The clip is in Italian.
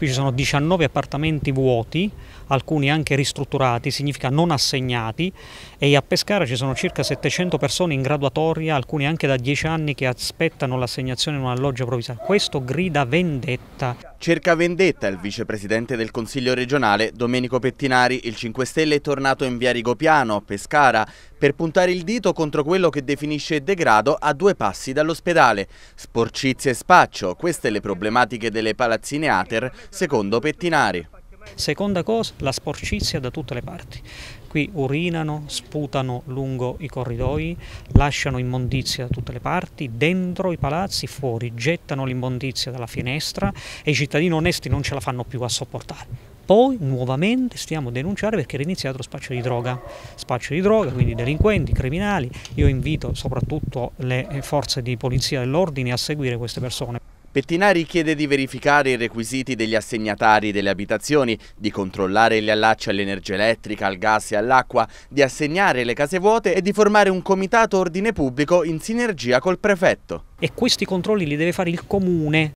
Qui ci sono 19 appartamenti vuoti, alcuni anche ristrutturati, significa non assegnati, e a Pescara ci sono circa 700 persone in graduatoria, alcuni anche da 10 anni che aspettano l'assegnazione in un alloggio provvisorio. Questo grida vendetta. Cerca vendetta il vicepresidente del Consiglio regionale, Domenico Pettinari. Il 5 Stelle è tornato in via Rigopiano, a Pescara, per puntare il dito contro quello che definisce degrado a due passi dall'ospedale. Sporcizia e spaccio, queste le problematiche delle palazzine Ater secondo Pettinari. Seconda cosa, la sporcizia da tutte le parti. Qui urinano, sputano lungo i corridoi, lasciano immondizia da tutte le parti, dentro i palazzi, fuori, gettano l'immondizia dalla finestra e i cittadini onesti non ce la fanno più a sopportare poi nuovamente stiamo a denunciare perché era iniziato lo spaccio di droga. Spaccio di droga, quindi delinquenti, criminali. Io invito soprattutto le forze di polizia dell'ordine a seguire queste persone. Pettinari chiede di verificare i requisiti degli assegnatari delle abitazioni, di controllare gli allacci all'energia elettrica, al gas e all'acqua, di assegnare le case vuote e di formare un comitato ordine pubblico in sinergia col prefetto. E questi controlli li deve fare il comune,